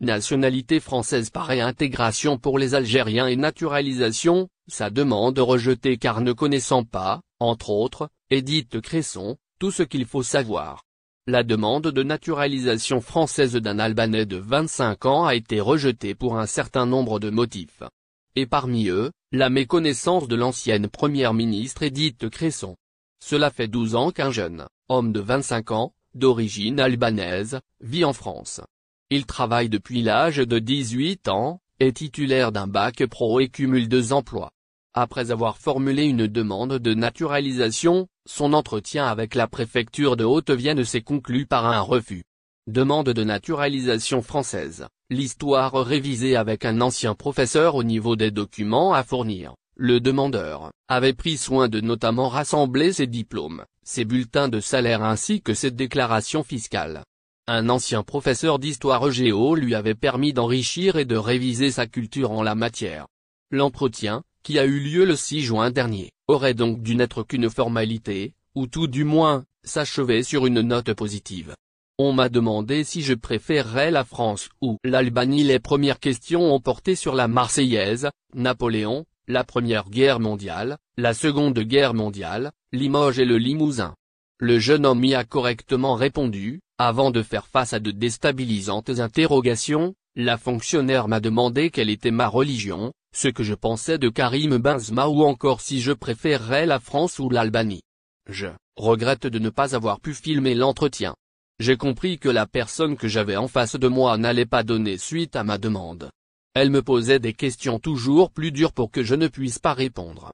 nationalité française par réintégration pour les Algériens et naturalisation, sa demande rejetée car ne connaissant pas, entre autres, Édith Cresson, tout ce qu'il faut savoir. La demande de naturalisation française d'un Albanais de 25 ans a été rejetée pour un certain nombre de motifs. Et parmi eux, la méconnaissance de l'ancienne première ministre Édith Cresson. Cela fait 12 ans qu'un jeune, homme de 25 ans, d'origine albanaise, vit en France. Il travaille depuis l'âge de 18 ans, est titulaire d'un bac pro et cumule deux emplois. Après avoir formulé une demande de naturalisation, son entretien avec la préfecture de Haute-Vienne s'est conclu par un refus. Demande de naturalisation française, l'histoire révisée avec un ancien professeur au niveau des documents à fournir. Le demandeur avait pris soin de notamment rassembler ses diplômes, ses bulletins de salaire ainsi que ses déclarations fiscales. Un ancien professeur d'histoire géo lui avait permis d'enrichir et de réviser sa culture en la matière. L'entretien, qui a eu lieu le 6 juin dernier, aurait donc dû n'être qu'une formalité, ou tout du moins, s'achever sur une note positive. On m'a demandé si je préférerais la France ou l'Albanie. Les premières questions ont porté sur la Marseillaise, Napoléon, la Première Guerre mondiale, la Seconde Guerre mondiale, Limoges et le Limousin. Le jeune homme y a correctement répondu, avant de faire face à de déstabilisantes interrogations, la fonctionnaire m'a demandé quelle était ma religion, ce que je pensais de Karim Benzema ou encore si je préférerais la France ou l'Albanie. Je regrette de ne pas avoir pu filmer l'entretien. J'ai compris que la personne que j'avais en face de moi n'allait pas donner suite à ma demande. Elle me posait des questions toujours plus dures pour que je ne puisse pas répondre.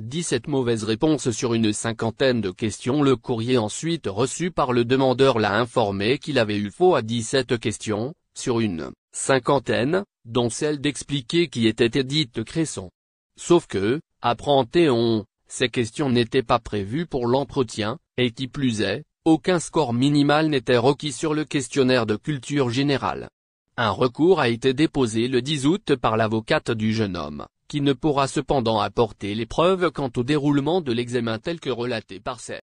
17 mauvaises réponses sur une cinquantaine de questions Le courrier ensuite reçu par le demandeur l'a informé qu'il avait eu faux à 17 questions, sur une cinquantaine, dont celle d'expliquer qui était Edith Cresson. Sauf que, apprend Théon, ces questions n'étaient pas prévues pour l'entretien, et qui plus est, aucun score minimal n'était requis sur le questionnaire de culture générale. Un recours a été déposé le 10 août par l'avocate du jeune homme, qui ne pourra cependant apporter les preuves quant au déroulement de l'examen tel que relaté par ses